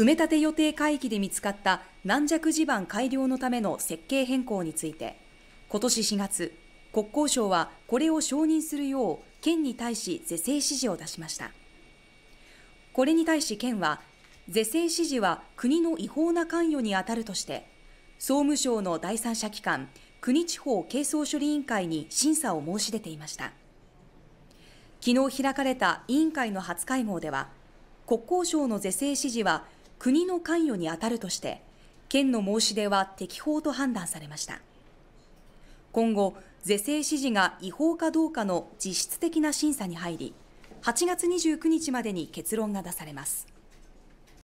埋め立て予定海域で見つかった軟弱地盤改良のための設計変更について今年4月国交省はこれを承認するよう県に対し是正指示を出しましたこれに対し県は是正指示は国の違法な関与にあたるとして総務省の第三者機関国地方係争処理委員会に審査を申し出ていました昨日開かれた委員会の初会合では国交省の是正指示は国の関与に当たるとして県の申し出は適法と判断されました今後是正指示が違法かどうかの実質的な審査に入り8月29日までに結論が出されます